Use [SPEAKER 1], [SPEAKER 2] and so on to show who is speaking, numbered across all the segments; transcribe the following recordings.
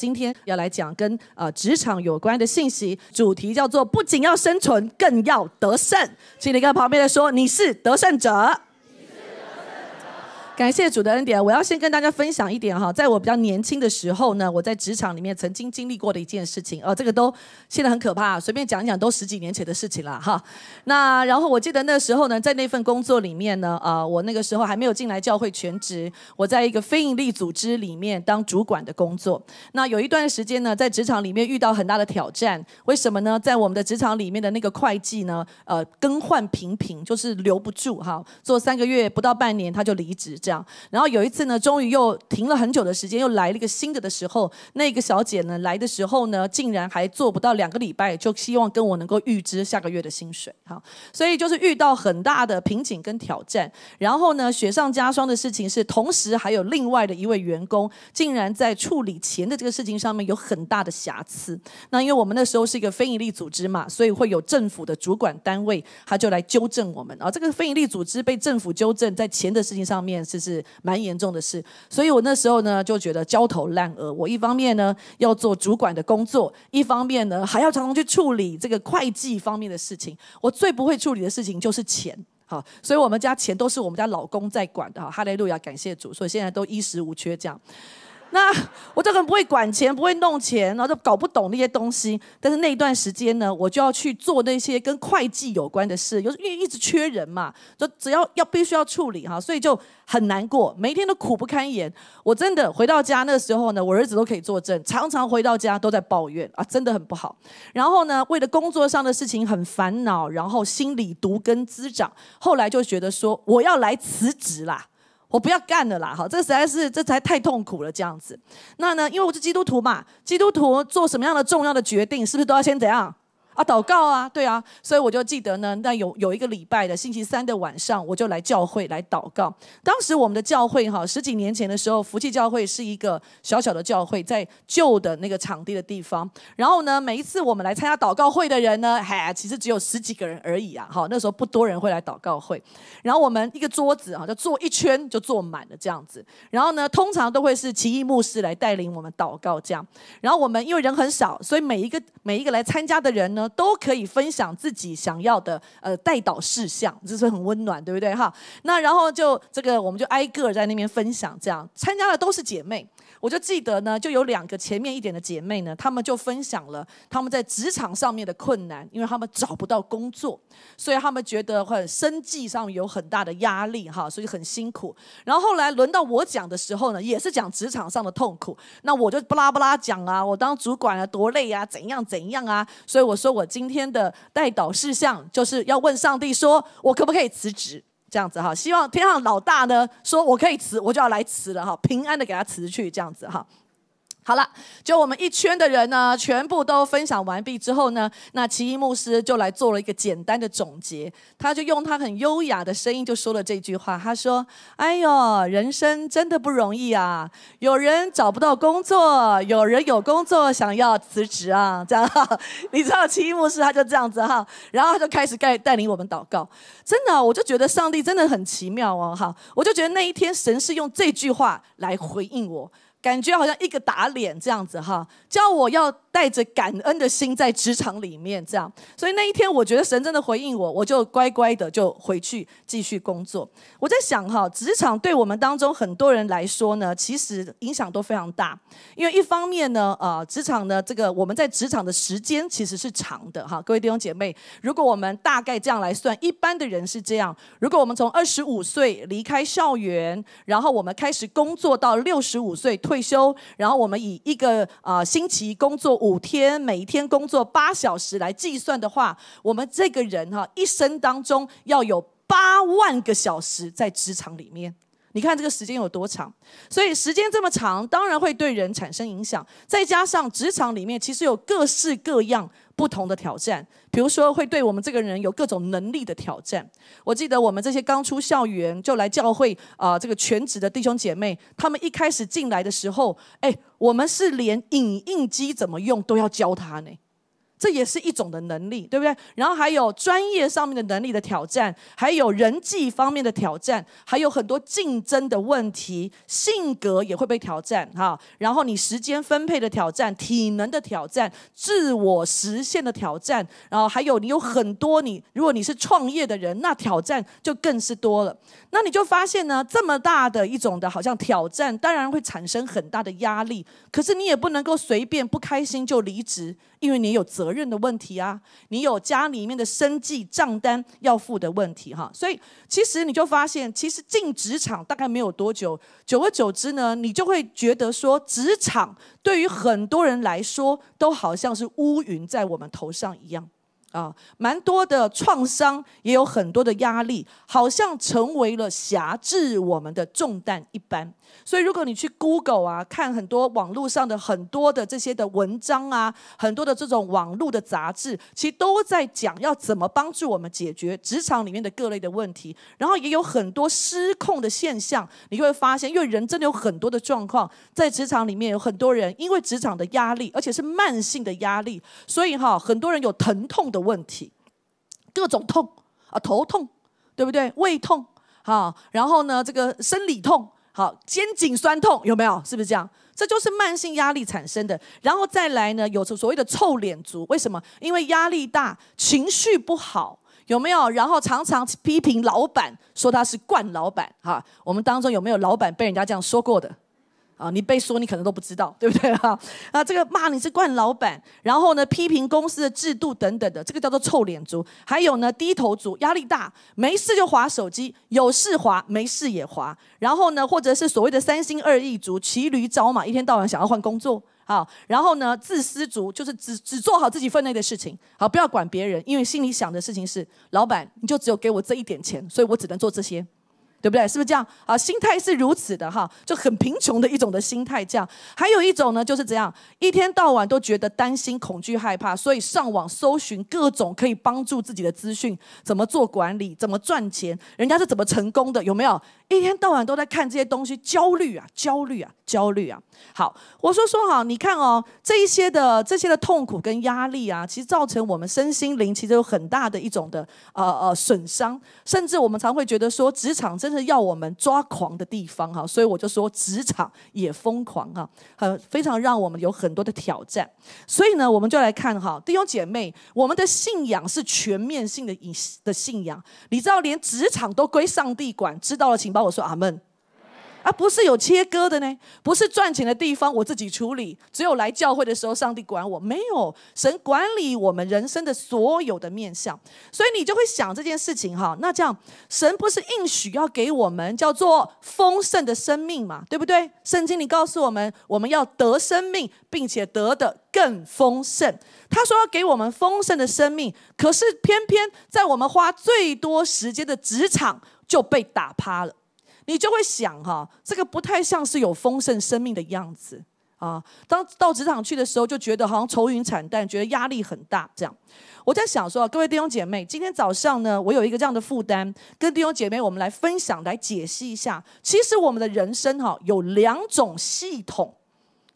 [SPEAKER 1] 今天要来讲跟呃职场有关的信息，主题叫做不仅要生存，更要得胜。请你跟旁边的说，你是得胜者。感谢主的恩典，我要先跟大家分享一点哈，在我比较年轻的时候呢，我在职场里面曾经经历过的一件事情，呃，这个都现在很可怕，随便讲讲都十几年前的事情了哈。那然后我记得那时候呢，在那份工作里面呢，呃，我那个时候还没有进来教会全职，我在一个非营利组织里面当主管的工作。那有一段时间呢，在职场里面遇到很大的挑战，为什么呢？在我们的职场里面的那个会计呢，呃，更换频频，就是留不住哈，做三个月不到半年他就离职。然后有一次呢，终于又停了很久的时间，又来了一个新的的时候，那个小姐呢来的时候呢，竟然还做不到两个礼拜，就希望跟我能够预支下个月的薪水，哈，所以就是遇到很大的瓶颈跟挑战。然后呢，雪上加霜的事情是，同时还有另外的一位员工，竟然在处理钱的这个事情上面有很大的瑕疵。那因为我们那时候是一个非营利组织嘛，所以会有政府的主管单位，他就来纠正我们。啊，这个非营利组织被政府纠正，在钱的事情上面是。是蛮严重的事，所以我那时候呢就觉得焦头烂额。我一方面呢要做主管的工作，一方面呢还要常常去处理这个会计方面的事情。我最不会处理的事情就是钱，好，所以我们家钱都是我们家老公在管的，哈，哈利路亚，感谢主，所以现在都衣食无缺，这样。那 我这个人不会管钱，不会弄钱，然后就搞不懂那些东西。但是那一段时间呢，我就要去做那些跟会计有关的事，因为一直缺人嘛，就只要要必须要处理哈，所以就很难过，每天都苦不堪言。我真的回到家那时候呢，我儿子都可以作证，常常回到家都在抱怨啊，真的很不好。然后呢，为了工作上的事情很烦恼，然后心里独根滋长，后来就觉得说我要来辞职啦。我不要干了啦！哈，这实在是，这才太痛苦了这样子。那呢，因为我是基督徒嘛，基督徒做什么样的重要的决定，是不是都要先怎样？啊，祷告啊，对啊，所以我就记得呢，那有有一个礼拜的星期三的晚上，我就来教会来祷告。当时我们的教会哈，十几年前的时候，福气教会是一个小小的教会，在旧的那个场地的地方。然后呢，每一次我们来参加祷告会的人呢，嗨，其实只有十几个人而已啊，哈，那时候不多人会来祷告会。然后我们一个桌子哈，就坐一圈就坐满了这样子。然后呢，通常都会是奇异牧师来带领我们祷告这样。然后我们因为人很少，所以每一个每一个来参加的人。都可以分享自己想要的呃带导事项，这是很温暖，对不对哈？那然后就这个，我们就挨个在那边分享，这样参加的都是姐妹。我就记得呢，就有两个前面一点的姐妹呢，她们就分享了她们在职场上面的困难，因为她们找不到工作，所以她们觉得很生计上有很大的压力哈，所以很辛苦。然后后来轮到我讲的时候呢，也是讲职场上的痛苦。那我就不拉不拉讲啊，我当主管啊，多累啊，怎样怎样啊。所以我说我今天的代导事项就是要问上帝说，我可不可以辞职？这样子哈，希望天上老大呢，说我可以辞，我就要来辞了哈，平安的给他辞去，这样子哈。好了，就我们一圈的人呢，全部都分享完毕之后呢，那奇异牧师就来做了一个简单的总结。他就用他很优雅的声音，就说了这句话。他说：“哎呦，人生真的不容易啊！有人找不到工作，有人有工作想要辞职啊，这样。”你知道奇异牧师他就这样子哈，然后他就开始带带领我们祷告。真的，我就觉得上帝真的很奇妙哦哈！我就觉得那一天神是用这句话来回应我。感觉好像一个打脸这样子哈，叫我要。带着感恩的心在职场里面，这样，所以那一天我觉得神真的回应我，我就乖乖的就回去继续工作。我在想哈，职场对我们当中很多人来说呢，其实影响都非常大，因为一方面呢，啊，职场呢，这个我们在职场的时间其实是长的哈，各位弟兄姐妹，如果我们大概这样来算，一般的人是这样，如果我们从二十五岁离开校园，然后我们开始工作到六十五岁退休，然后我们以一个啊星期工作。五天，每一天工作八小时来计算的话，我们这个人哈一生当中要有八万个小时在职场里面。你看这个时间有多长，所以时间这么长，当然会对人产生影响。再加上职场里面其实有各式各样不同的挑战，比如说会对我们这个人有各种能力的挑战。我记得我们这些刚出校园就来教会啊，这个全职的弟兄姐妹，他们一开始进来的时候，哎，我们是连影印机怎么用都要教他呢。这也是一种的能力，对不对？然后还有专业上面的能力的挑战，还有人际方面的挑战，还有很多竞争的问题，性格也会被挑战哈。然后你时间分配的挑战，体能的挑战，自我实现的挑战，然后还有你有很多你，如果你是创业的人，那挑战就更是多了。那你就发现呢，这么大的一种的，好像挑战当然会产生很大的压力，可是你也不能够随便不开心就离职。因为你有责任的问题啊，你有家里面的生计账单要付的问题哈，所以其实你就发现，其实进职场大概没有多久，久而久之呢，你就会觉得说，职场对于很多人来说，都好像是乌云在我们头上一样。啊，蛮多的创伤，也有很多的压力，好像成为了辖制我们的重担一般。所以，如果你去 Google 啊，看很多网络上的很多的这些的文章啊，很多的这种网络的杂志，其实都在讲要怎么帮助我们解决职场里面的各类的问题。然后，也有很多失控的现象，你会发现，因为人真的有很多的状况，在职场里面有很多人因为职场的压力，而且是慢性的压力，所以哈，很多人有疼痛的。问题，各种痛啊，头痛，对不对？胃痛，好，然后呢，这个生理痛，好，肩颈酸痛，有没有？是不是这样？这就是慢性压力产生的。然后再来呢，有所谓的臭脸族，为什么？因为压力大，情绪不好，有没有？然后常常批评老板，说他是惯老板，哈。我们当中有没有老板被人家这样说过的？啊，你被说你可能都不知道，对不对啊？啊，这个骂你是惯老板，然后呢批评公司的制度等等的，这个叫做臭脸族。还有呢低头族，压力大，没事就划手机，有事划，没事也划。然后呢，或者是所谓的三心二意族，骑驴找马，一天到晚想要换工作。好，然后呢，自私族就是只只做好自己分内的事情，好，不要管别人，因为心里想的事情是老板，你就只有给我这一点钱，所以我只能做这些。对不对？是不是这样啊？心态是如此的哈，就很贫穷的一种的心态。这样，还有一种呢，就是这样，一天到晚都觉得担心、恐惧、害怕，所以上网搜寻各种可以帮助自己的资讯，怎么做管理，怎么赚钱，人家是怎么成功的，有没有？一天到晚都在看这些东西，焦虑啊，焦虑啊，焦虑啊。好，我说说哈，你看哦，这一些的这些的痛苦跟压力啊，其实造成我们身心灵其实有很大的一种的呃呃损伤，甚至我们常会觉得说职场这。是要我们抓狂的地方哈，所以我就说职场也疯狂哈，很非常让我们有很多的挑战。所以呢，我们就来看哈，弟兄姐妹，我们的信仰是全面性的的信仰，你知道连职场都归上帝管，知道了请帮我说阿门。啊，不是有切割的呢？不是赚钱的地方，我自己处理。只有来教会的时候，上帝管我。没有神管理我们人生的所有的面相，所以你就会想这件事情哈。那这样，神不是应许要给我们叫做丰盛的生命嘛？对不对？圣经里告诉我们，我们要得生命，并且得的更丰盛。他说要给我们丰盛的生命，可是偏偏在我们花最多时间的职场就被打趴了。你就会想哈，这个不太像是有丰盛生命的样子啊。当到职场去的时候，就觉得好像愁云惨淡，觉得压力很大。这样，我在想说，各位弟兄姐妹，今天早上呢，我有一个这样的负担，跟弟兄姐妹我们来分享、来解析一下。其实我们的人生哈，有两种系统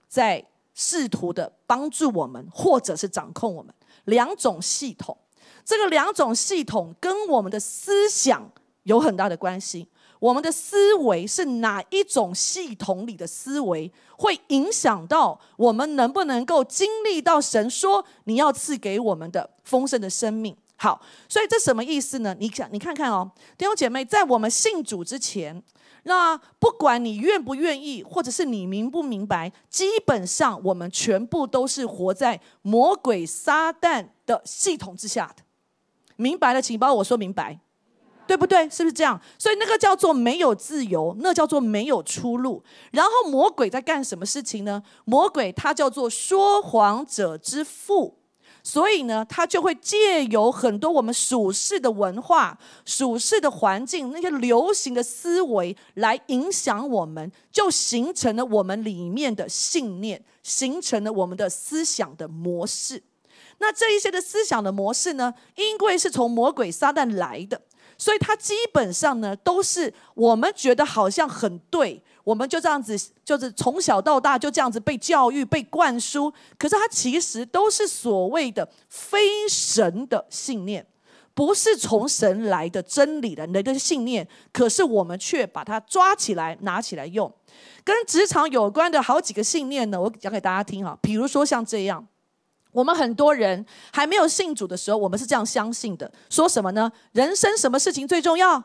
[SPEAKER 1] 在试图的帮助我们，或者是掌控我们。两种系统，这个两种系统跟我们的思想有很大的关系。我们的思维是哪一种系统里的思维，会影响到我们能不能够经历到神说你要赐给我们的丰盛的生命？好，所以这什么意思呢？你想，你看看哦，弟兄姐妹，在我们信主之前，那不管你愿不愿意，或者是你明不明白，基本上我们全部都是活在魔鬼撒旦的系统之下的。明白了，请帮我说明白。对不对？是不是这样？所以那个叫做没有自由，那叫做没有出路。然后魔鬼在干什么事情呢？魔鬼他叫做说谎者之父，所以呢，他就会借由很多我们属世的文化、属世的环境那些流行的思维来影响我们，就形成了我们里面的信念，形成了我们的思想的模式。那这一些的思想的模式呢，因为是从魔鬼撒旦来的。所以，他基本上呢，都是我们觉得好像很对，我们就这样子，就是从小到大就这样子被教育、被灌输。可是，他其实都是所谓的非神的信念，不是从神来的真理的那个信念。可是，我们却把它抓起来、拿起来用。跟职场有关的好几个信念呢，我讲给大家听哈。比如说，像这样。我们很多人还没有信主的时候，我们是这样相信的：说什么呢？人生什么事情最重要？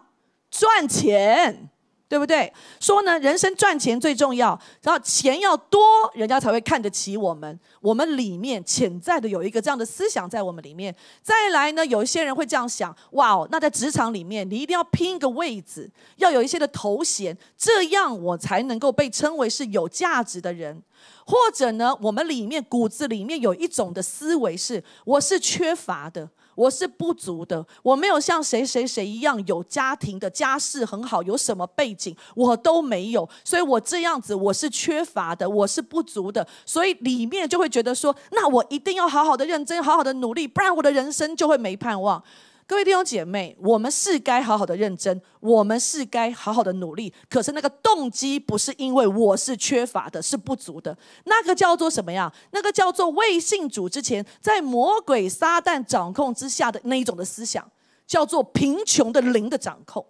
[SPEAKER 1] 赚钱。对不对？说呢，人生赚钱最重要，然后钱要多，人家才会看得起我们。我们里面潜在的有一个这样的思想在我们里面。再来呢，有一些人会这样想：哇哦，那在职场里面，你一定要拼一个位置，要有一些的头衔，这样我才能够被称为是有价值的人。或者呢，我们里面骨子里面有一种的思维是：我是缺乏的。我是不足的，我没有像谁谁谁一样有家庭的家世很好，有什么背景我都没有，所以我这样子我是缺乏的，我是不足的，所以里面就会觉得说，那我一定要好好的认真，好好的努力，不然我的人生就会没盼望。各位弟兄姐妹，我们是该好好的认真，我们是该好好的努力。可是那个动机不是因为我是缺乏的，是不足的。那个叫做什么呀？那个叫做未信主之前，在魔鬼撒旦掌控之下的那一种的思想，叫做贫穷的灵的掌控。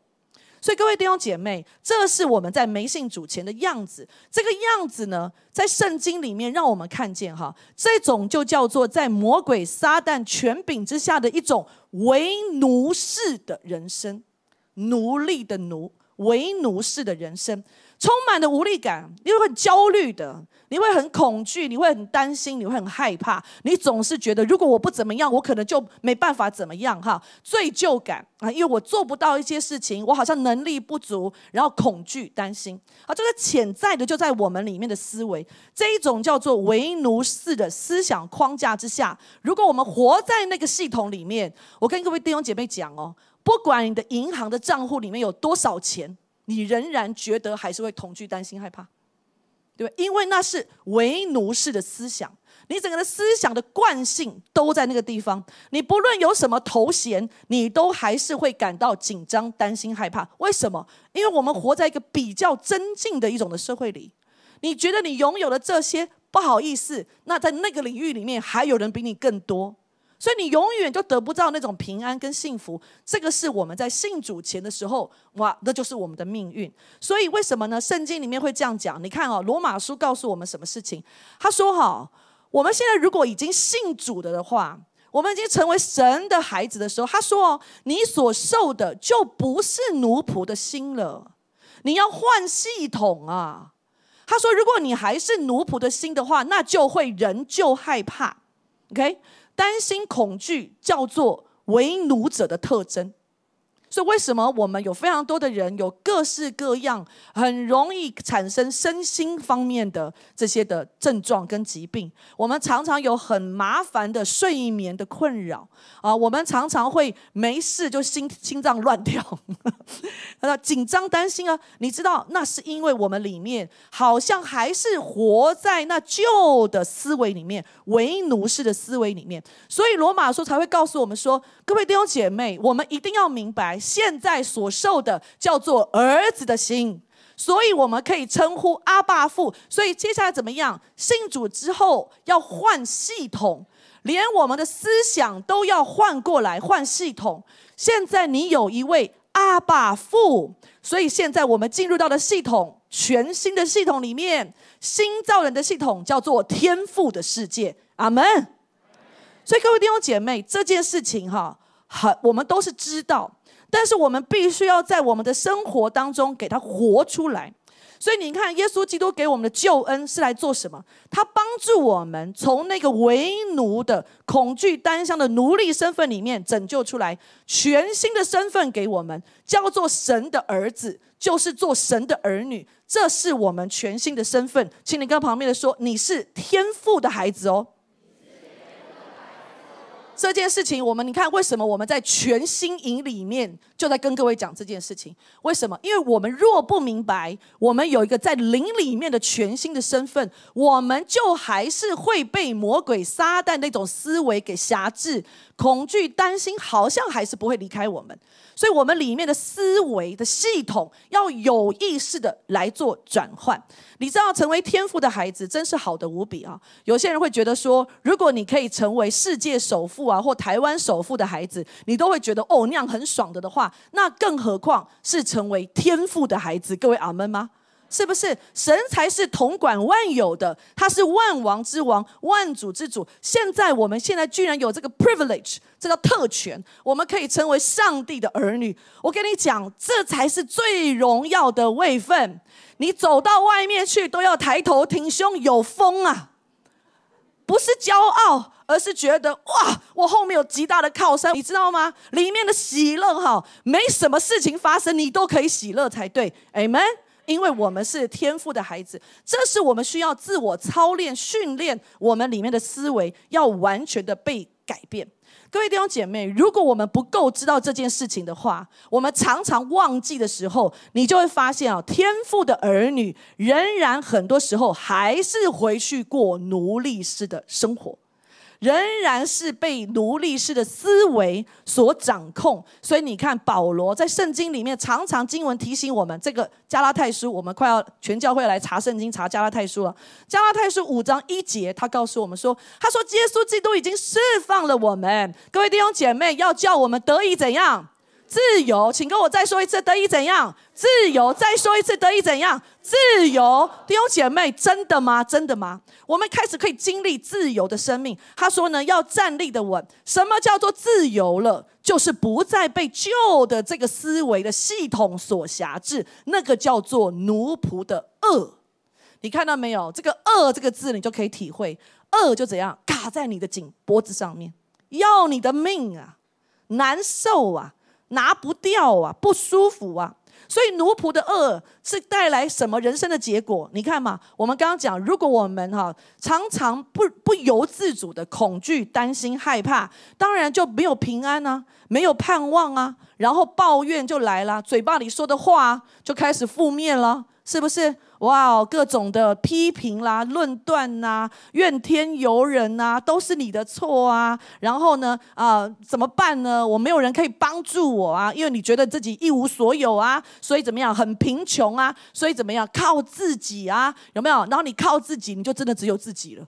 [SPEAKER 1] 所以，各位弟兄姐妹，这是我们在没信主前的样子。这个样子呢，在圣经里面让我们看见哈，这种就叫做在魔鬼撒旦权柄之下的一种为奴式的人生，奴隶的奴，为奴式的人生。充满了无力感，你会很焦虑的，你会很恐惧，你会很担心，你会很害怕。你总是觉得，如果我不怎么样，我可能就没办法怎么样哈。罪疚感啊，因为我做不到一些事情，我好像能力不足，然后恐惧、担心啊，这个潜在的就在我们里面的思维这一种叫做为奴式的思想框架之下。如果我们活在那个系统里面，我跟各位弟兄姐妹讲哦，不管你的银行的账户里面有多少钱。你仍然觉得还是会恐惧、担心、害怕，对对？因为那是为奴式的思想，你整个的思想的惯性都在那个地方。你不论有什么头衔，你都还是会感到紧张、担心、害怕。为什么？因为我们活在一个比较尊敬的一种的社会里，你觉得你拥有了这些，不好意思，那在那个领域里面还有人比你更多。所以你永远就得不到那种平安跟幸福。这个是我们在信主前的时候，哇，那就是我们的命运。所以为什么呢？圣经里面会这样讲。你看哦，《罗马书》告诉我们什么事情？他说：“哦，我们现在如果已经信主的话，我们已经成为神的孩子的时候，他说：哦，你所受的就不是奴仆的心了。你要换系统啊！他说，如果你还是奴仆的心的话，那就会人就害怕。OK。”担心、恐惧，叫做为奴者的特征。所以，为什么我们有非常多的人，有各式各样很容易产生身心方面的这些的症状跟疾病？我们常常有很麻烦的睡眠的困扰啊，我们常常会没事就心心脏乱跳，那紧张担心啊。你知道，那是因为我们里面好像还是活在那旧的思维里面，为奴式的思维里面。所以，罗马书才会告诉我们说：，各位弟兄姐妹，我们一定要明白。现在所受的叫做儿子的心，所以我们可以称呼阿爸父。所以接下来怎么样？信主之后要换系统，连我们的思想都要换过来，换系统。现在你有一位阿爸父，所以现在我们进入到了系统全新的系统里面，新造人的系统叫做天赋的世界。阿门。所以各位弟兄姐妹，这件事情哈，很我们都是知道。但是我们必须要在我们的生活当中给他活出来，所以你看，耶稣基督给我们的救恩是来做什么？他帮助我们从那个为奴的、恐惧、单向的奴隶身份里面拯救出来，全新的身份给我们，叫做神的儿子，就是做神的儿女，这是我们全新的身份。请你跟旁边的说，你是天父的孩子哦。这件事情，我们你看，为什么我们在全新营里面？就在跟各位讲这件事情，为什么？因为我们若不明白，我们有一个在灵里面的全新的身份，我们就还是会被魔鬼撒旦那种思维给辖制，恐惧、担心，好像还是不会离开我们。所以，我们里面的思维的系统要有意识的来做转换。你知道，成为天赋的孩子真是好的无比啊！有些人会觉得说，如果你可以成为世界首富啊，或台湾首富的孩子，你都会觉得哦，那样很爽的的话。那更何况是成为天赋的孩子，各位阿门吗？是不是？神才是统管万有的，他是万王之王，万主之主。现在我们现在居然有这个 privilege，这叫特权，我们可以成为上帝的儿女。我跟你讲，这才是最荣耀的位分。你走到外面去都要抬头挺胸，有风啊，不是骄傲。而是觉得哇，我后面有极大的靠山，你知道吗？里面的喜乐哈，没什么事情发生，你都可以喜乐才对，e 们，因为我们是天赋的孩子，这是我们需要自我操练、训练我们里面的思维，要完全的被改变。各位弟兄姐妹，如果我们不够知道这件事情的话，我们常常忘记的时候，你就会发现啊，天赋的儿女仍然很多时候还是回去过奴隶式的生活。仍然是被奴隶式的思维所掌控，所以你看，保罗在圣经里面常常经文提醒我们，这个加拉太书，我们快要全教会来查圣经，查加拉太书了。加拉太书五章一节，他告诉我们说，他说耶稣基督已经释放了我们，各位弟兄姐妹，要叫我们得以怎样？自由，请跟我再说一次，得以怎样？自由，再说一次，得以怎样？自由，弟兄姐妹，真的吗？真的吗？我们开始可以经历自由的生命。他说呢，要站立的稳。什么叫做自由了？就是不再被旧的这个思维的系统所辖制，那个叫做奴仆的恶。你看到没有？这个“恶”这个字，你就可以体会，恶就怎样卡在你的颈脖子上面，要你的命啊，难受啊！拿不掉啊，不舒服啊，所以奴仆的恶是带来什么人生的结果？你看嘛，我们刚刚讲，如果我们哈常常不不由自主的恐惧、担心、害怕，当然就没有平安啊，没有盼望啊，然后抱怨就来了，嘴巴里说的话就开始负面了。是不是哇？各种的批评啦、论断呐、怨天尤人呐，都是你的错啊。然后呢，啊，怎么办呢？我没有人可以帮助我啊，因为你觉得自己一无所有啊，所以怎么样很贫穷啊，所以怎么样靠自己啊？有没有？然后你靠自己，你就真的只有自己了，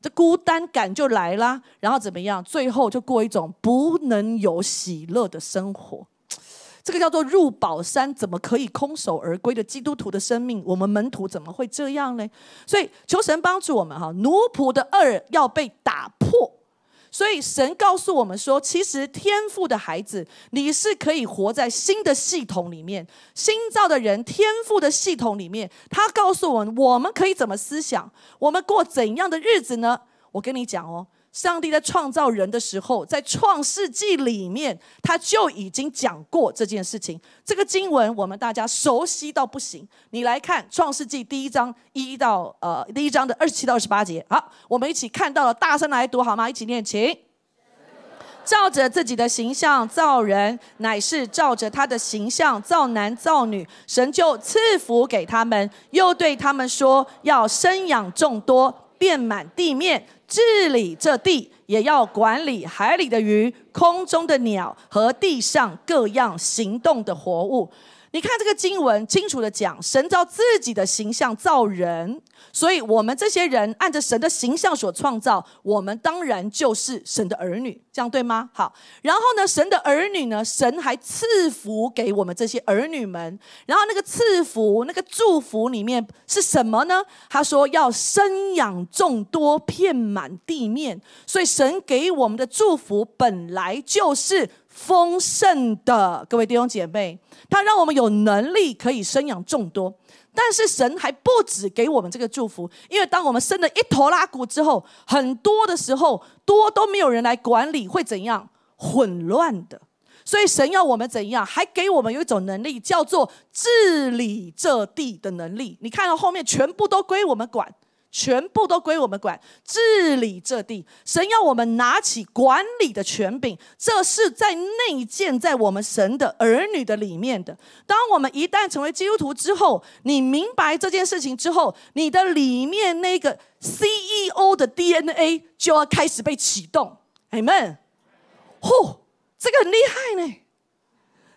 [SPEAKER 1] 这孤单感就来啦。然后怎么样？最后就过一种不能有喜乐的生活。这个叫做入宝山，怎么可以空手而归的基督徒的生命？我们门徒怎么会这样呢？所以求神帮助我们哈，奴仆的二要被打破。所以神告诉我们说，其实天赋的孩子，你是可以活在新的系统里面，新造的人天赋的系统里面。他告诉我们，我们可以怎么思想，我们过怎样的日子呢？我跟你讲哦。上帝在创造人的时候，在创世纪里面，他就已经讲过这件事情。这个经文我们大家熟悉到不行。你来看创世纪第一章一到呃第一章的二十七到二十八节。好，我们一起看到了，大声来读好吗？一起念，请照着自己的形象造人，乃是照着他的形象造男造女。神就赐福给他们，又对他们说，要生养众多，遍满地面。治理这地，也要管理海里的鱼、空中的鸟和地上各样行动的活物。你看这个经文清楚的讲，神照自己的形象造人，所以我们这些人按着神的形象所创造，我们当然就是神的儿女，这样对吗？好，然后呢，神的儿女呢，神还赐福给我们这些儿女们，然后那个赐福、那个祝福里面是什么呢？他说要生养众多，遍满地面，所以神给我们的祝福本来就是。丰盛的，各位弟兄姐妹，他让我们有能力可以生养众多。但是神还不止给我们这个祝福，因为当我们生了一头拉骨之后，很多的时候多都没有人来管理，会怎样混乱的？所以神要我们怎样，还给我们有一种能力，叫做治理这地的能力。你看到后面全部都归我们管。全部都归我们管治理这地，神要我们拿起管理的权柄，这是在内建在我们神的儿女的里面的。当我们一旦成为基督徒之后，你明白这件事情之后，你的里面那个 CEO 的 DNA 就要开始被启动。Amen。这个很厉害呢。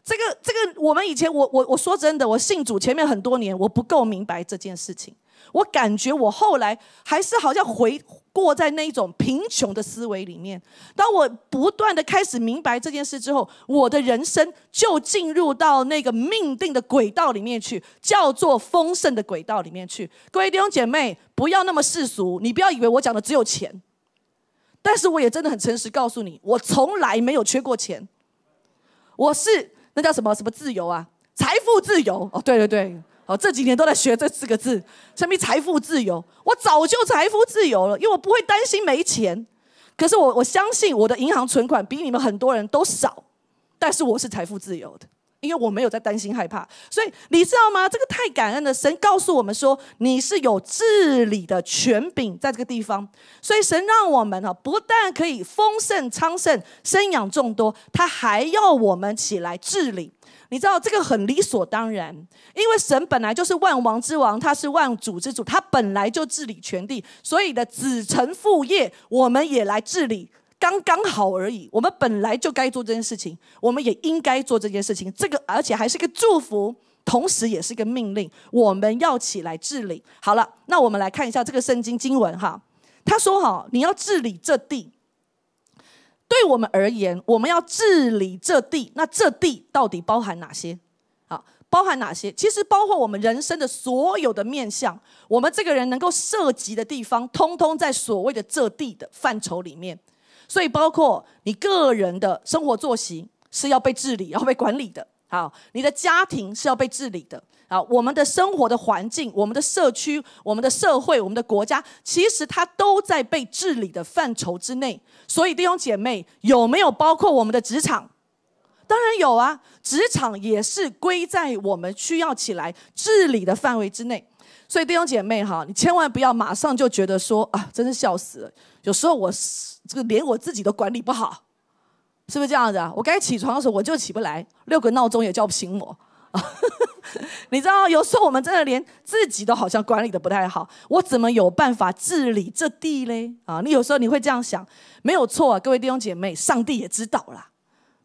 [SPEAKER 1] 这个这个，我们以前我我我说真的，我信主前面很多年，我不够明白这件事情。我感觉我后来还是好像回过在那一种贫穷的思维里面。当我不断的开始明白这件事之后，我的人生就进入到那个命定的轨道里面去，叫做丰盛的轨道里面去。各位弟兄姐妹，不要那么世俗，你不要以为我讲的只有钱，但是我也真的很诚实告诉你，我从来没有缺过钱。我是那叫什么什么自由啊？财富自由哦，对对对。哦，这几年都在学这四个字，什么财富自由？我早就财富自由了，因为我不会担心没钱。可是我我相信我的银行存款比你们很多人都少，但是我是财富自由的，因为我没有在担心害怕。所以你知道吗？这个太感恩的神告诉我们说，你是有治理的权柄在这个地方，所以神让我们哈不但可以丰盛昌盛、生养众多，他还要我们起来治理。你知道这个很理所当然，因为神本来就是万王之王，他是万主之主，他本来就治理全地，所以的子承父业，我们也来治理，刚刚好而已。我们本来就该做这件事情，我们也应该做这件事情。这个而且还是个祝福，同时也是个命令，我们要起来治理。好了，那我们来看一下这个圣经经文哈，他说哈，你要治理这地。对我们而言，我们要治理这地，那这地到底包含哪些？啊，包含哪些？其实包括我们人生的所有的面相，我们这个人能够涉及的地方，通通在所谓的这地的范畴里面。所以，包括你个人的生活作息是要被治理，要被管理的。好，你的家庭是要被治理的。啊，我们的生活的环境，我们的社区，我们的社会，我们的国家，其实它都在被治理的范畴之内。所以，弟兄姐妹，有没有包括我们的职场？当然有啊，职场也是归在我们需要起来治理的范围之内。所以，弟兄姐妹哈，你千万不要马上就觉得说啊，真是笑死了。有时候我这个连我自己都管理不好，是不是这样子啊？我该起床的时候我就起不来，六个闹钟也叫不醒我。你知道，有时候我们真的连自己都好像管理的不太好。我怎么有办法治理这地嘞？啊，你有时候你会这样想，没有错，啊，各位弟兄姐妹，上帝也知道啦，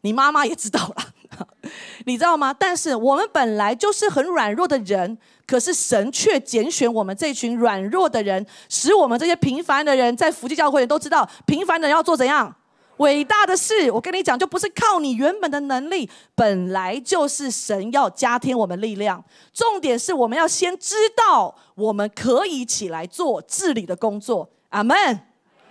[SPEAKER 1] 你妈妈也知道啦，你知道吗？但是我们本来就是很软弱的人，可是神却拣选我们这群软弱的人，使我们这些平凡的人，在福记教会都知道平凡的人要做怎样。伟大的事，我跟你讲，就不是靠你原本的能力，本来就是神要加添我们力量。重点是我们要先知道我们可以起来做治理的工作，阿门。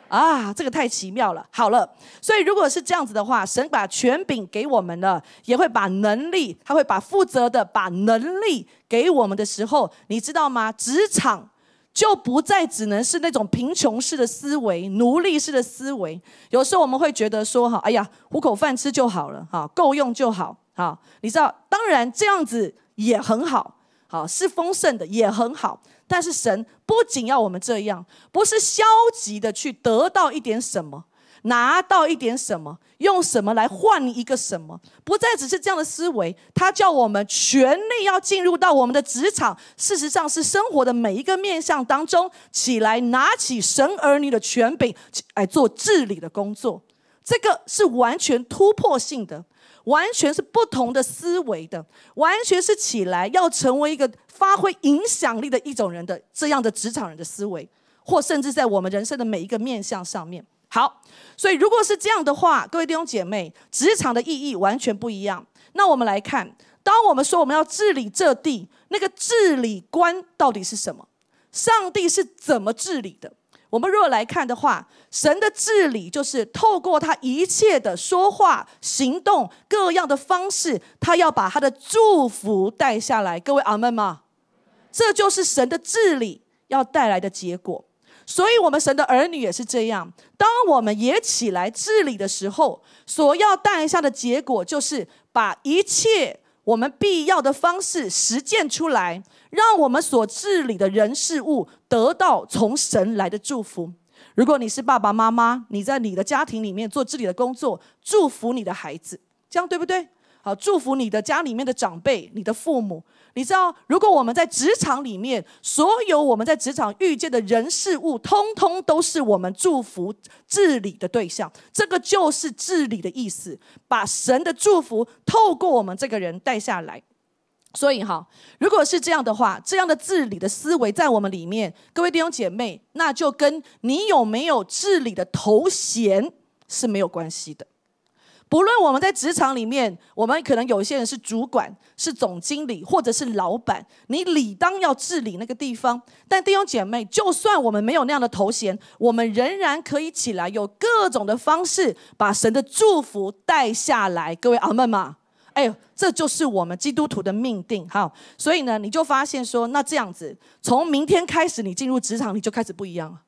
[SPEAKER 1] 啊，这个太奇妙了。好了，所以如果是这样子的话，神把权柄给我们了，也会把能力，他会把负责的，把能力给我们的时候，你知道吗？职场。就不再只能是那种贫穷式的思维、奴隶式的思维。有时候我们会觉得说：“哈，哎呀，糊口饭吃就好了，哈，够用就好，哈。”你知道，当然这样子也很好，好是丰盛的也很好。但是神不仅要我们这样，不是消极的去得到一点什么。拿到一点什么，用什么来换一个什么，不再只是这样的思维。他叫我们全力要进入到我们的职场，事实上是生活的每一个面向当中起来，拿起神儿女的权柄来做治理的工作。这个是完全突破性的，完全是不同的思维的，完全是起来要成为一个发挥影响力的一种人的这样的职场人的思维，或甚至在我们人生的每一个面向上面。好，所以如果是这样的话，各位弟兄姐妹，职场的意义完全不一样。那我们来看，当我们说我们要治理这地，那个治理观到底是什么？上帝是怎么治理的？我们若来看的话，神的治理就是透过他一切的说话、行动、各样的方式，他要把他的祝福带下来。各位阿门吗？这就是神的治理要带来的结果。所以，我们神的儿女也是这样。当我们也起来治理的时候，所要带下的结果，就是把一切我们必要的方式实践出来，让我们所治理的人事物得到从神来的祝福。如果你是爸爸妈妈，你在你的家庭里面做治理的工作，祝福你的孩子，这样对不对？好，祝福你的家里面的长辈，你的父母。你知道，如果我们在职场里面，所有我们在职场遇见的人事物，通通都是我们祝福治理的对象。这个就是治理的意思，把神的祝福透过我们这个人带下来。所以哈，如果是这样的话，这样的治理的思维在我们里面，各位弟兄姐妹，那就跟你有没有治理的头衔是没有关系的。不论我们在职场里面，我们可能有一些人是主管、是总经理或者是老板，你理当要治理那个地方。但弟兄姐妹，就算我们没有那样的头衔，我们仍然可以起来，有各种的方式把神的祝福带下来。各位阿门吗？哎，这就是我们基督徒的命定。好，所以呢，你就发现说，那这样子，从明天开始，你进入职场，你就开始不一样了，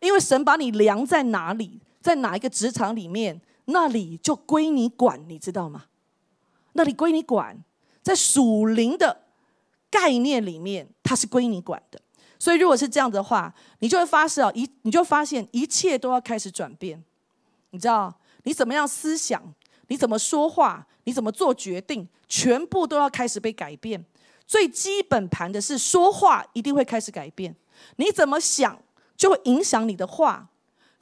[SPEAKER 1] 因为神把你量在哪里，在哪一个职场里面。那里就归你管，你知道吗？那里归你管，在属灵的概念里面，它是归你管的。所以，如果是这样的话，你就会发现哦，一，你就发现一切都要开始转变。你知道，你怎么样思想，你怎么说话，你怎么做决定，全部都要开始被改变。最基本盘的是说话一定会开始改变，你怎么想就会影响你的话。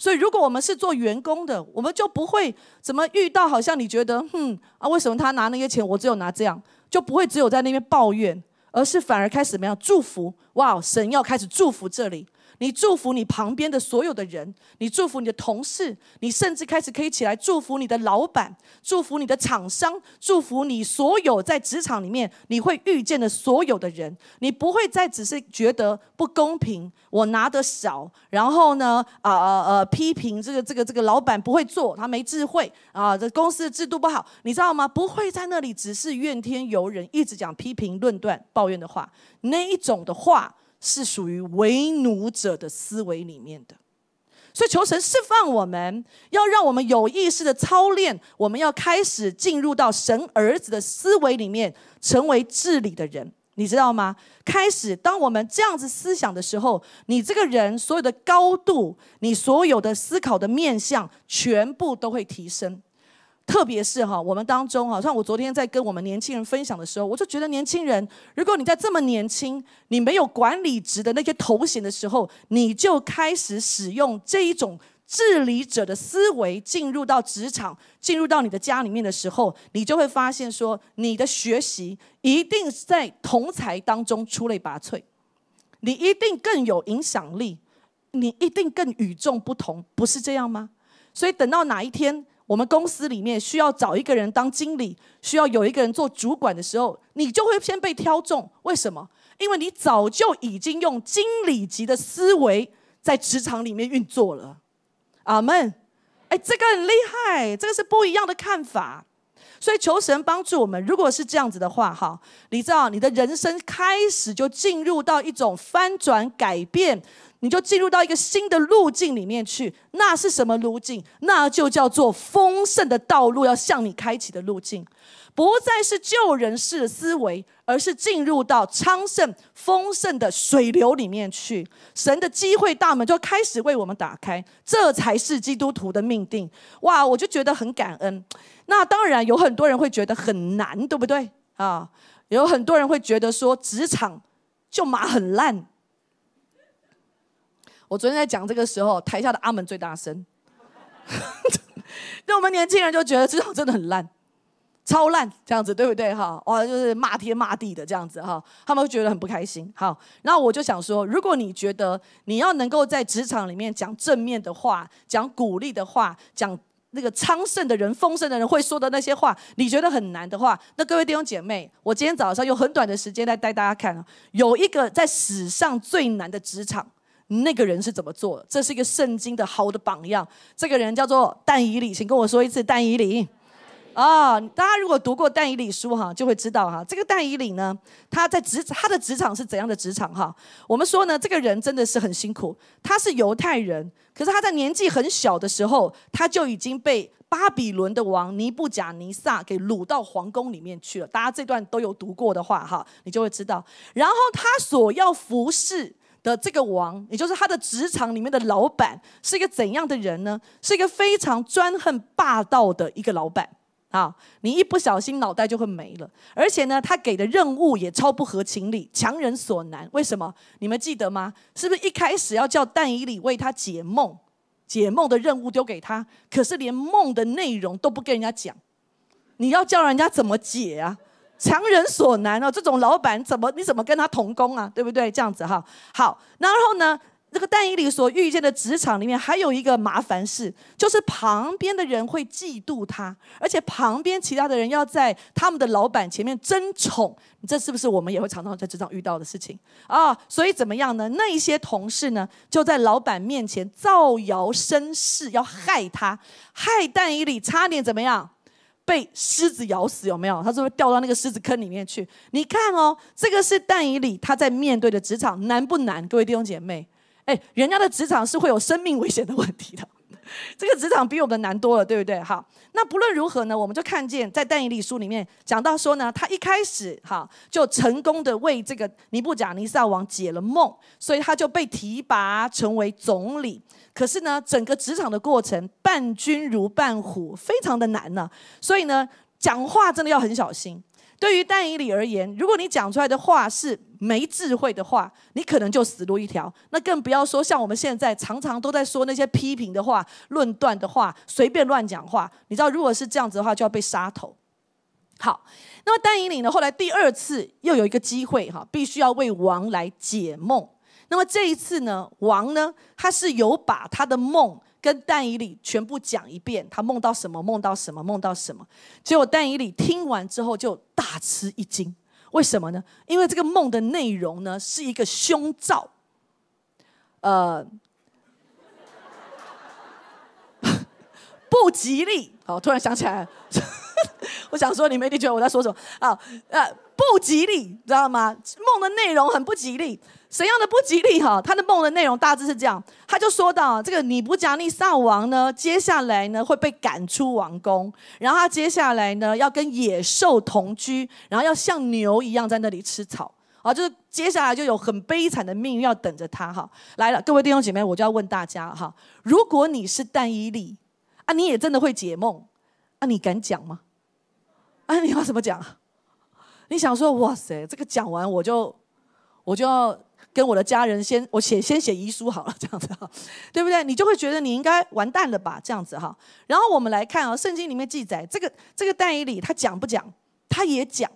[SPEAKER 1] 所以，如果我们是做员工的，我们就不会怎么遇到，好像你觉得，哼啊，为什么他拿那些钱，我只有拿这样，就不会只有在那边抱怨，而是反而开始怎么样祝福，哇，神要开始祝福这里。你祝福你旁边的所有的人，你祝福你的同事，你甚至开始可以起来祝福你的老板，祝福你的厂商，祝福你所有在职场里面你会遇见的所有的人。你不会再只是觉得不公平，我拿得少，然后呢，啊啊啊，批评这个这个这个老板不会做，他没智慧啊，这公司的制度不好，你知道吗？不会在那里只是怨天尤人，一直讲批评论断、抱怨的话，那一种的话。是属于为奴者的思维里面的，所以求神释放我们，要让我们有意识的操练，我们要开始进入到神儿子的思维里面，成为治理的人，你知道吗？开始，当我们这样子思想的时候，你这个人所有的高度，你所有的思考的面向，全部都会提升。特别是哈，我们当中哈，像我昨天在跟我们年轻人分享的时候，我就觉得年轻人，如果你在这么年轻，你没有管理职的那些头衔的时候，你就开始使用这一种治理者的思维进入到职场，进入到你的家里面的时候，你就会发现说，你的学习一定在同才当中出类拔萃，你一定更有影响力，你一定更与众不同，不是这样吗？所以等到哪一天？我们公司里面需要找一个人当经理，需要有一个人做主管的时候，你就会先被挑中。为什么？因为你早就已经用经理级的思维在职场里面运作了。阿门。哎，这个很厉害，这个是不一样的看法。所以求神帮助我们。如果是这样子的话，哈，你知道，你的人生开始就进入到一种翻转改变。你就进入到一个新的路径里面去，那是什么路径？那就叫做丰盛的道路，要向你开启的路径，不再是旧人的思维，而是进入到昌盛、丰盛的水流里面去。神的机会大门就开始为我们打开，这才是基督徒的命定。哇，我就觉得很感恩。那当然有很多人会觉得很难，对不对啊？有很多人会觉得说，职场就马很烂。我昨天在讲这个时候，台下的阿门最大声。那 我们年轻人就觉得职场真的很烂，超烂这样子，对不对哈？哇，就是骂天骂地的这样子哈，他们会觉得很不开心。好，然后我就想说，如果你觉得你要能够在职场里面讲正面的话、讲鼓励的话、讲那个昌盛的人、丰盛的人会说的那些话，你觉得很难的话，那各位弟兄姐妹，我今天早上用很短的时间来带大家看啊，有一个在史上最难的职场。那个人是怎么做的？这是一个圣经的好的榜样。这个人叫做但以理，请跟我说一次但以理，啊！大家如果读过但以理书哈，就会知道哈，这个但以理呢，他在职他的职场是怎样的职场哈？我们说呢，这个人真的是很辛苦。他是犹太人，可是他在年纪很小的时候，他就已经被巴比伦的王尼布甲尼撒给掳到皇宫里面去了。大家这段都有读过的话哈，你就会知道。然后他所要服侍。的这个王，也就是他的职场里面的老板，是一个怎样的人呢？是一个非常专横霸道的一个老板啊！你一不小心脑袋就会没了。而且呢，他给的任务也超不合情理，强人所难。为什么？你们记得吗？是不是一开始要叫戴以理为他解梦？解梦的任务丢给他，可是连梦的内容都不跟人家讲，你要叫人家怎么解啊？强人所难哦，这种老板怎么你怎么跟他同工啊？对不对？这样子哈。好，然后呢，这个但以礼所遇见的职场里面还有一个麻烦事，就是旁边的人会嫉妒他，而且旁边其他的人要在他们的老板前面争宠。这是不是我们也会常常在职场遇到的事情啊？所以怎么样呢？那一些同事呢，就在老板面前造谣生事，要害他，害但以礼，差点怎么样？被狮子咬死有没有？他是会掉到那个狮子坑里面去。你看哦，这个是但以里他在面对的职场难不难？各位弟兄姐妹，哎，人家的职场是会有生命危险的问题的。这个职场比我们难多了，对不对？好，那不论如何呢，我们就看见在戴逸丽书里面讲到说呢，他一开始哈就成功的为这个尼布甲尼撒王解了梦，所以他就被提拔成为总理。可是呢，整个职场的过程伴君如伴虎，非常的难呢。所以呢，讲话真的要很小心。对于丹仪里而言，如果你讲出来的话是没智慧的话，你可能就死路一条。那更不要说像我们现在常常都在说那些批评的话、论断的话、随便乱讲话。你知道，如果是这样子的话，就要被杀头。好，那么丹仪里呢，后来第二次又有一个机会哈，必须要为王来解梦。那么这一次呢，王呢，他是有把他的梦。跟蛋姨理全部讲一遍，他梦到什么梦到什么梦到什么，结果蛋姨理听完之后就大吃一惊，为什么呢？因为这个梦的内容呢是一个胸罩，呃，不吉利。好，突然想起来，我想说，你们一定觉得我在说什么啊？呃。不吉利，知道吗？梦的内容很不吉利，什么样的不吉利？哈，他的梦的内容大致是这样，他就说到这个，你不讲利萨王呢，接下来呢会被赶出王宫，然后他接下来呢要跟野兽同居，然后要像牛一样在那里吃草，啊，就是接下来就有很悲惨的命运要等着他，哈。来了，各位弟兄姐妹，我就要问大家哈，如果你是但伊利啊，你也真的会解梦，啊，你敢讲吗？啊，你要怎么讲？你想说哇塞，这个讲完我就我就要跟我的家人先我写先写遗书好了，这样子，哈，对不对？你就会觉得你应该完蛋了吧，这样子哈。然后我们来看啊，圣经里面记载这个这个但以理他讲不讲？他也讲，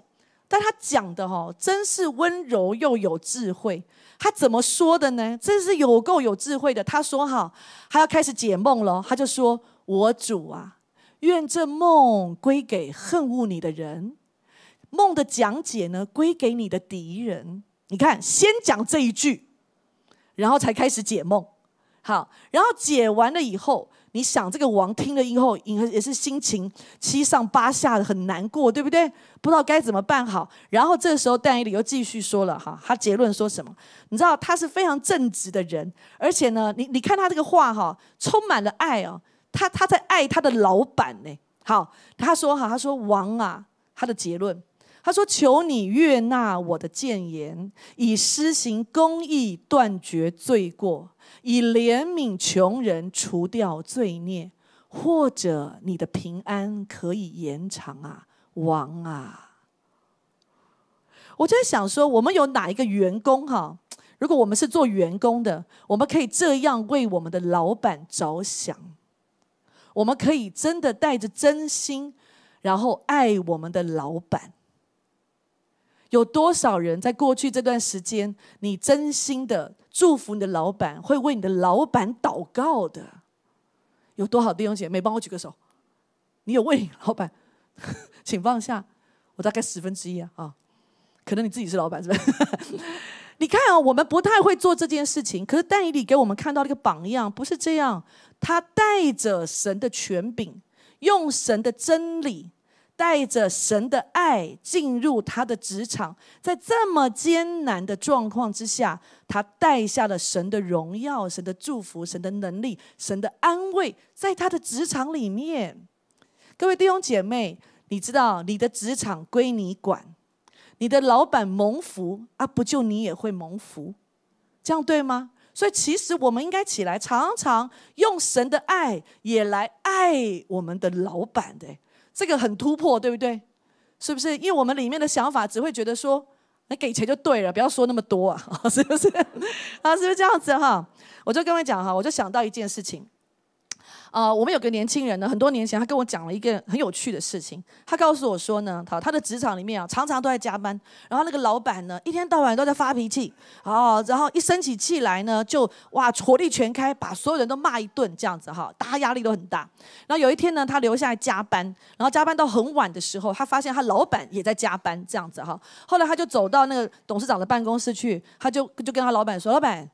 [SPEAKER 1] 但他讲的哈，真是温柔又有智慧。他怎么说的呢？真是有够有智慧的。他说哈，他要开始解梦了，他就说：“我主啊，愿这梦归给恨恶你的人。”梦的讲解呢，归给你的敌人。你看，先讲这一句，然后才开始解梦。好，然后解完了以后，你想这个王听了以后，也也是心情七上八下的，很难过，对不对？不知道该怎么办好。然后这时候，戴玉理又继续说了哈，他结论说什么？你知道他是非常正直的人，而且呢，你你看他这个话哈，充满了爱哦。他他在爱他的老板呢。好，他说哈，他说王啊，他的结论。他说：“求你悦纳我的谏言，以施行公义，断绝罪过；以怜悯穷人，除掉罪孽；或者你的平安可以延长啊，王啊！”我在想说，我们有哪一个员工哈？如果我们是做员工的，我们可以这样为我们的老板着想，我们可以真的带着真心，然后爱我们的老板。有多少人在过去这段时间，你真心的祝福你的老板，会为你的老板祷告的？有多少弟兄姐妹，帮我举个手，你有为老板，请放下。我大概十分之一啊啊，可能你自己是老板是吧？你看啊，我们不太会做这件事情，可是戴以利给我们看到了一个榜样，不是这样，他带着神的权柄，用神的真理。带着神的爱进入他的职场，在这么艰难的状况之下，他带下了神的荣耀、神的祝福、神的能力、神的安慰，在他的职场里面。各位弟兄姐妹，你知道你的职场归你管，你的老板蒙福啊，不就你也会蒙福，这样对吗？所以其实我们应该起来，常常用神的爱也来爱我们的老板的。这个很突破，对不对？是不是？因为我们里面的想法只会觉得说，你给钱就对了，不要说那么多啊，是不是？啊，是不是这样子哈？我就跟我讲哈，我就想到一件事情。啊，我们有个年轻人呢，很多年前他跟我讲了一个很有趣的事情。他告诉我说呢，他他的职场里面啊，常常都在加班。然后那个老板呢，一天到晚都在发脾气。哦，然后一生起气来呢，就哇火力全开，把所有人都骂一顿这样子哈，大家压力都很大。然后有一天呢，他留下来加班，然后加班到很晚的时候，他发现他老板也在加班这样子哈。后来他就走到那个董事长的办公室去，他就就跟他老板说：“老板。”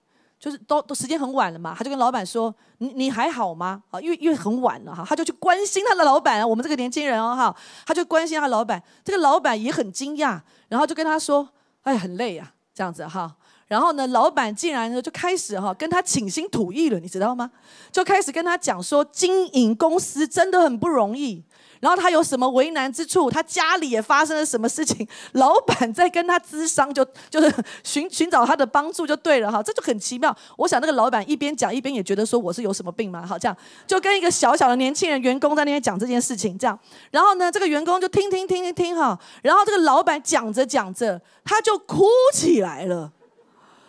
[SPEAKER 1] 就是都都时间很晚了嘛，他就跟老板说：“你你还好吗？”啊，因为因为很晚了哈，他就去关心他的老板。我们这个年轻人哦哈，他就关心他老板。这个老板也很惊讶，然后就跟他说：“哎，很累啊，这样子哈。”然后呢，老板竟然呢就开始哈跟他倾心吐意了，你知道吗？就开始跟他讲说，经营公司真的很不容易。然后他有什么为难之处？他家里也发生了什么事情？老板在跟他咨商，就 就是寻寻找他的帮助就对了哈，这就很奇妙。我想那个老板一边讲一边也觉得说我是有什么病吗？好，这样就跟一个小小的年轻人员工在那边讲这件事情，这样。然后呢，这个员工就听听听听听哈。然后这个老板讲着讲着，他就哭起来了，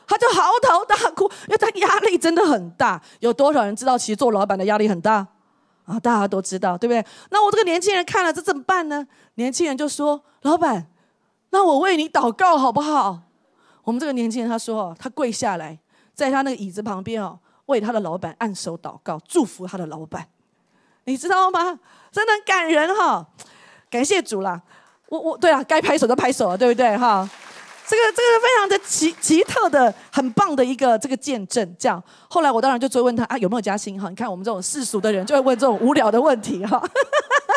[SPEAKER 1] 他就嚎啕大哭，因为他压力真的很大。有多少人知道其实做老板的压力很大？啊，大家都知道，对不对？那我这个年轻人看了，这怎么办呢？年轻人就说：“老板，那我为你祷告，好不好？”我们这个年轻人他说：“哦，他跪下来，在他那个椅子旁边哦，为他的老板按手祷告，祝福他的老板，你知道吗？真的很感人哈！感谢主啦！我我对啊，该拍手就拍手了，对不对哈？”这个这个非常的奇奇特的，很棒的一个这个见证。这样，后来我当然就追问他啊，有没有加薪哈？你看我们这种世俗的人，就会问这种无聊的问题哈。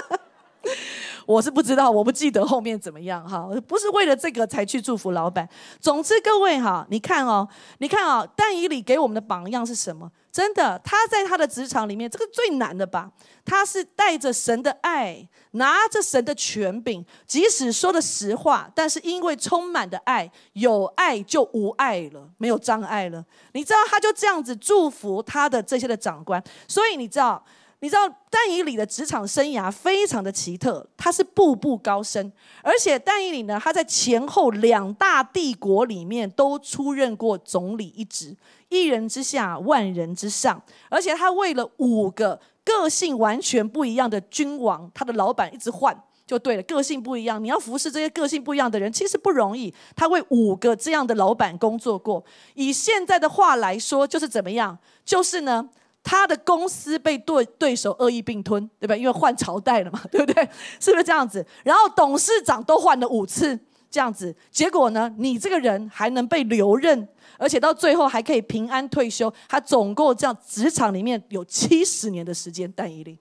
[SPEAKER 1] 我是不知道，我不记得后面怎么样哈。不是为了这个才去祝福老板。总之，各位哈，你看哦，你看啊，但以理给我们的榜样是什么？真的，他在他的职场里面，这个最难的吧？他是带着神的爱，拿着神的权柄，即使说的实话，但是因为充满的爱，有爱就无爱了，没有障碍了。你知道，他就这样子祝福他的这些的长官，所以你知道。你知道，但以里的职场生涯非常的奇特，他是步步高升，而且但以里呢，他在前后两大帝国里面都出任过总理一职，一人之下，万人之上，而且他为了五个个性完全不一样的君王，他的老板一直换，就对了，个性不一样，你要服侍这些个性不一样的人，其实不容易。他为五个这样的老板工作过，以现在的话来说，就是怎么样？就是呢。他的公司被对对手恶意并吞，对不对？因为换朝代了嘛，对不对？是不是这样子？然后董事长都换了五次，这样子，结果呢？你这个人还能被留任，而且到最后还可以平安退休。他总共这样职场里面有七十年的时间，戴一林，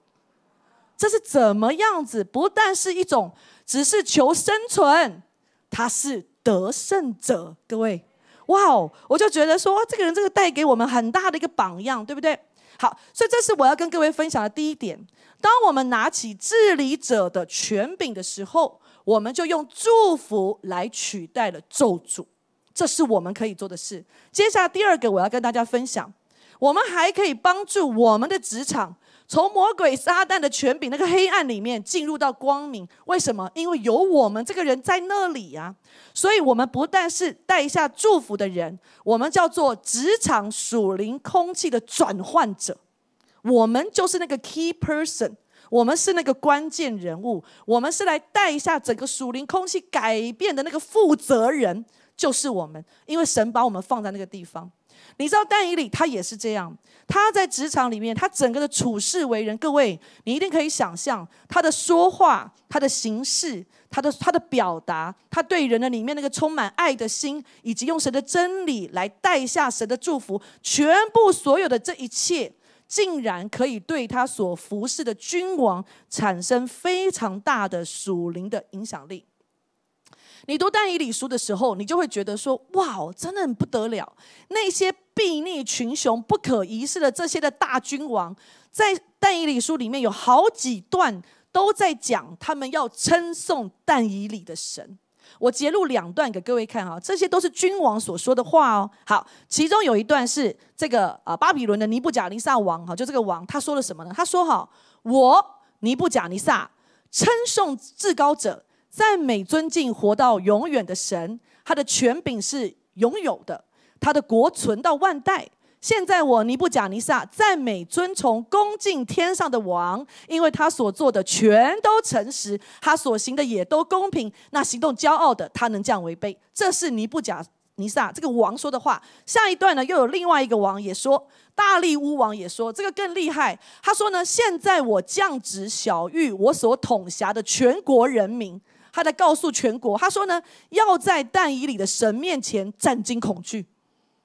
[SPEAKER 1] 这是怎么样子？不但是一种只是求生存，他是得胜者，各位。哇哦，我就觉得说，这个人这个带给我们很大的一个榜样，对不对？好，所以这是我要跟各位分享的第一点。当我们拿起治理者的权柄的时候，我们就用祝福来取代了咒诅，这是我们可以做的事。接下来第二个，我要跟大家分享，我们还可以帮助我们的职场。从魔鬼撒旦的权柄那个黑暗里面进入到光明，为什么？因为有我们这个人在那里呀，所以我们不但是带下祝福的人，我们叫做职场属灵空气的转换者，我们就是那个 key person，我们是那个关键人物，我们是来带下整个属灵空气改变的那个负责人。就是我们，因为神把我们放在那个地方。你知道，但以理他也是这样。他在职场里面，他整个的处事为人，各位，你一定可以想象他的说话、他的行事、他的他的表达，他对人的里面那个充满爱的心，以及用神的真理来带下神的祝福，全部所有的这一切，竟然可以对他所服侍的君王产生非常大的属灵的影响力。你读但以理书的时候，你就会觉得说：“哇哦，真的很不得了！”那些睥睨群雄、不可一世的这些的大君王，在但以理书里面有好几段都在讲他们要称颂但以理的神。我截录两段给各位看哈，这些都是君王所说的话哦。好，其中有一段是这个啊，巴比伦的尼布甲尼撒王哈，就这个王他说了什么呢？他说：“哈，我尼布甲尼撒称颂至高者。”赞美、尊敬、活到永远的神，他的权柄是永有的，他的国存到万代。现在我尼布贾尼撒赞美、尊崇、恭敬天上的王，因为他所做的全都诚实，他所行的也都公平。那行动骄傲的，他能降为卑。这是尼布贾尼撒这个王说的话。下一段呢，又有另外一个王也说，大力乌王也说，这个更厉害。他说呢，现在我降职小玉，我所统辖的全国人民。他在告诉全国，他说呢，要在但以理的神面前战惊恐惧，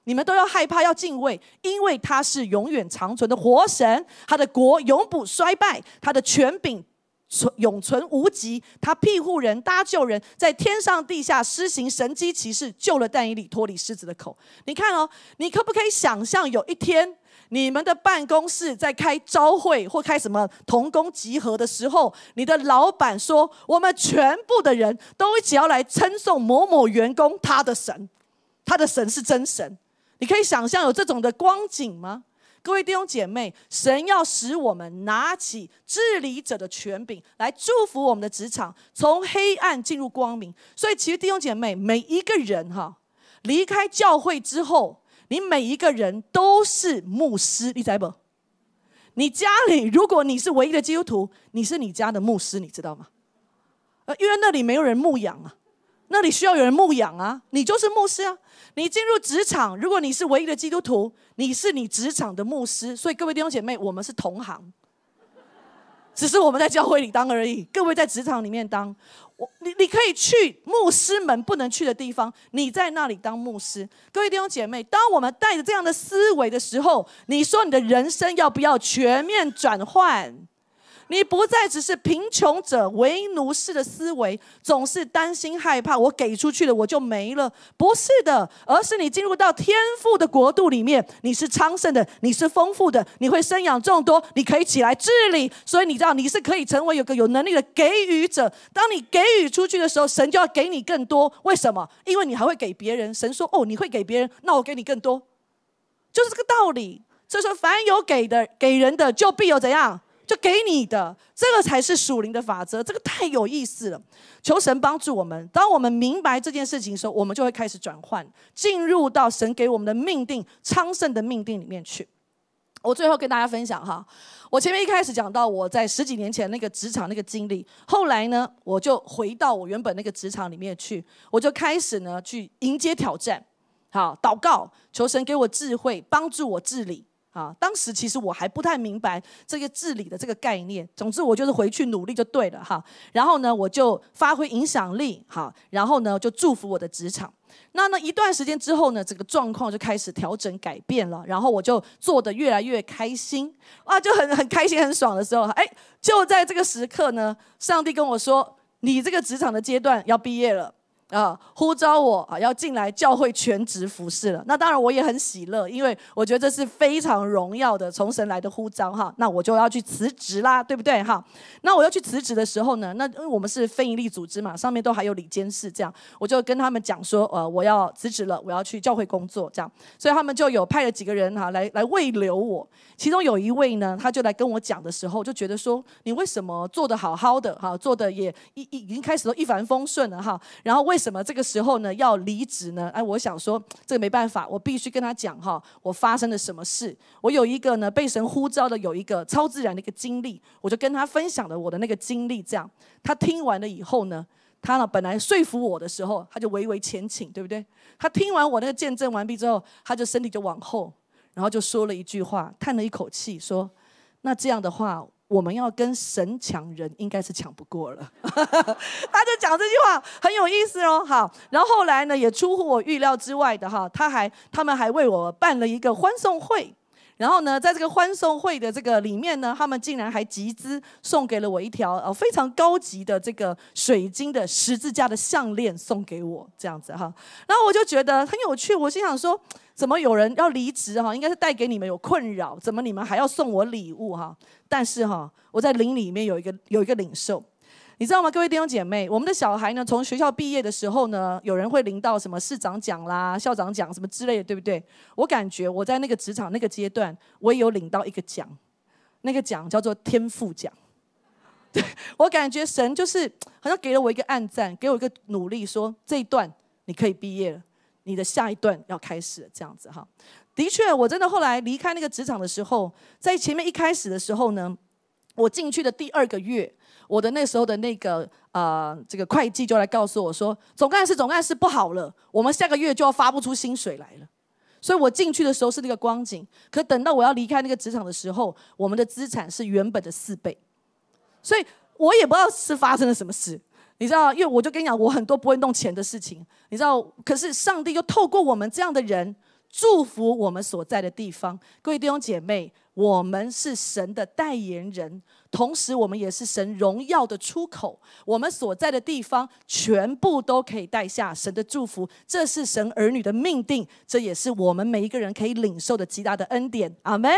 [SPEAKER 1] 你们都要害怕，要敬畏，因为他是永远长存的活神，他的国永不衰败，他的权柄存永存无极，他庇护人，搭救人，在天上地下施行神机骑士，救了但以里脱离狮子的口。你看哦，你可不可以想象有一天？你们的办公室在开招会或开什么同工集合的时候，你的老板说：“我们全部的人都一起要来称颂某某员工他的神，他的神是真神。”你可以想象有这种的光景吗？各位弟兄姐妹，神要使我们拿起治理者的权柄来祝福我们的职场，从黑暗进入光明。所以，其实弟兄姐妹，每一个人哈，离开教会之后。你每一个人都是牧师，你知道不？你家里如果你是唯一的基督徒，你是你家的牧师，你知道吗？呃，因为那里没有人牧养啊，那里需要有人牧养啊，你就是牧师啊。你进入职场，如果你是唯一的基督徒，你是你职场的牧师。所以，各位弟兄姐妹，我们是同行。只是我们在教会里当而已，各位在职场里面当，我你你可以去牧师们不能去的地方，你在那里当牧师。各位弟兄姐妹，当我们带着这样的思维的时候，你说你的人生要不要全面转换？你不再只是贫穷者为奴似的思维，总是担心害怕。我给出去了，我就没了。不是的，而是你进入到天赋的国度里面，你是昌盛的，你是丰富的，你会生养众多，你可以起来治理。所以你知道，你是可以成为有个有能力的给予者。当你给予出去的时候，神就要给你更多。为什么？因为你还会给别人。神说：“哦，你会给别人，那我给你更多。”就是这个道理。所以说，凡有给的、给人的，就必有怎样？就给你的这个才是属灵的法则，这个太有意思了。求神帮助我们。当我们明白这件事情的时候，我们就会开始转换，进入到神给我们的命定昌盛的命定里面去。我最后跟大家分享哈，我前面一开始讲到我在十几年前那个职场那个经历，后来呢，我就回到我原本那个职场里面去，我就开始呢去迎接挑战。好，祷告，求神给我智慧，帮助我治理。啊，当时其实我还不太明白这个治理的这个概念。总之，我就是回去努力就对了哈。然后呢，我就发挥影响力哈。然后呢，就祝福我的职场。那呢，一段时间之后呢，这个状况就开始调整改变了。然后我就做的越来越开心啊，就很很开心很爽的时候，哎，就在这个时刻呢，上帝跟我说：“你这个职场的阶段要毕业了。”啊，呼召我啊，要进来教会全职服侍了。那当然我也很喜乐，因为我觉得这是非常荣耀的从神来的呼召哈。那我就要去辞职啦，对不对哈？那我要去辞职的时候呢，那因为我们是非营利组织嘛，上面都还有理监事这样，我就跟他们讲说，呃，我要辞职了，我要去教会工作这样。所以他们就有派了几个人哈来来慰留我。其中有一位呢，他就来跟我讲的时候，就觉得说，你为什么做的好好的哈，做的也一一已经开始都一帆风顺了哈，然后为。什么这个时候呢要离职呢？哎，我想说这个没办法，我必须跟他讲哈，我发生了什么事？我有一个呢被神呼召的有一个超自然的一个经历，我就跟他分享了我的那个经历。这样，他听完了以后呢，他呢本来说服我的时候，他就微微前倾，对不对？他听完我那个见证完毕之后，他就身体就往后，然后就说了一句话，叹了一口气，说：“那这样的话。”我们要跟神抢人，应该是抢不过了。他就讲这句话很有意思哦。好，然后后来呢，也出乎我预料之外的哈，他还他们还为我办了一个欢送会。然后呢，在这个欢送会的这个里面呢，他们竟然还集资送给了我一条呃非常高级的这个水晶的十字架的项链送给我，这样子哈。然后我就觉得很有趣，我心想说。怎么有人要离职哈？应该是带给你们有困扰。怎么你们还要送我礼物哈？但是哈，我在灵里面有一个有一个领袖，你知道吗？各位弟兄姐妹，我们的小孩呢，从学校毕业的时候呢，有人会领到什么市长奖啦、校长奖什么之类的，对不对？我感觉我在那个职场那个阶段，我也有领到一个奖，那个奖叫做天赋奖。对 我感觉神就是好像给了我一个暗赞，给我一个努力，说这一段你可以毕业了。你的下一段要开始这样子哈，的确，我真的后来离开那个职场的时候，在前面一开始的时候呢，我进去的第二个月，我的那时候的那个啊，这个会计就来告诉我说，总干事总干事不好了，我们下个月就要发不出薪水来了。所以我进去的时候是那个光景，可等到我要离开那个职场的时候，我们的资产是原本的四倍，所以我也不知道是发生了什么事。你知道，因为我就跟你讲，我很多不会弄钱的事情，你知道。可是上帝又透过我们这样的人，祝福我们所在的地方。各位弟兄姐妹，我们是神的代言人，同时我们也是神荣耀的出口。我们所在的地方，全部都可以带下神的祝福。这是神儿女的命定，这也是我们每一个人可以领受的极大的恩典。阿门。